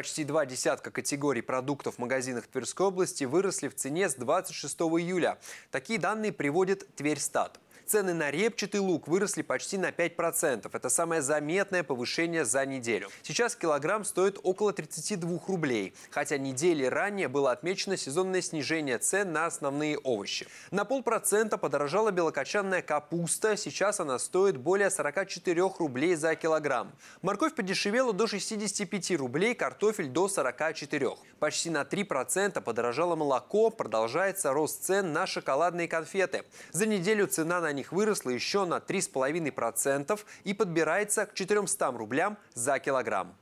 Почти два десятка категорий продуктов в магазинах Тверской области выросли в цене с 26 июля. Такие данные приводит Тверьстат. Цены на репчатый лук выросли почти на 5%. Это самое заметное повышение за неделю. Сейчас килограмм стоит около 32 рублей, хотя недели ранее было отмечено сезонное снижение цен на основные овощи. На полпроцента подорожала белокочанная капуста. Сейчас она стоит более 44 рублей за килограмм. Морковь подешевела до 65 рублей, картофель до 44. Почти на 3% подорожало молоко, продолжается рост цен на шоколадные конфеты. За неделю цена на них них выросла еще на 3,5% и подбирается к 400 рублям за килограмм.